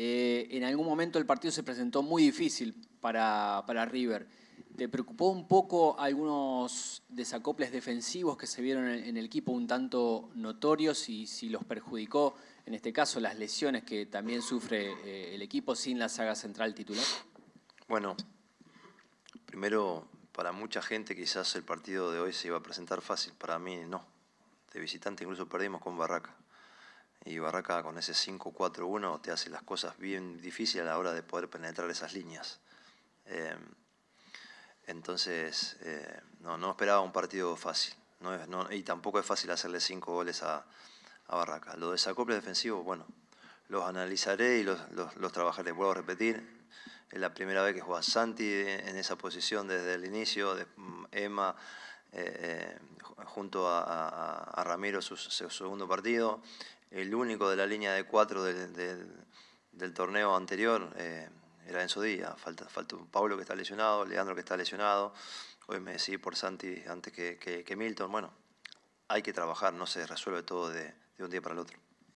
Eh, en algún momento el partido se presentó muy difícil para, para River. ¿Te preocupó un poco algunos desacoples defensivos que se vieron en el equipo un tanto notorios y si los perjudicó, en este caso, las lesiones que también sufre eh, el equipo sin la saga central titular? Bueno, primero, para mucha gente quizás el partido de hoy se iba a presentar fácil, para mí no. De visitante incluso perdimos con Barraca. Y Barraca con ese 5-4-1 te hace las cosas bien difíciles a la hora de poder penetrar esas líneas. Em, entonces, eh, no, no esperaba un partido fácil. No y tampoco es fácil hacerle 5 goles a, Barraca. Los desacoples defensivo? bueno, los analizaré y los, los, trabajaré. Vuelvo a repetir, es la primera vez que juega Santi en esa posición desde el inicio, de mm, Emma eh, eh, junto a, Ramiro su, su, segundo partido, el único de la línea de cuatro del, torneo anterior eh, era Enzo Díaz. Falta, falta un Pablo que está lesionado, Leandro que está lesionado. Hoy me decidí por Santi antes que, que, Milton. Bueno, hay que trabajar, no se resuelve todo de un día para el otro.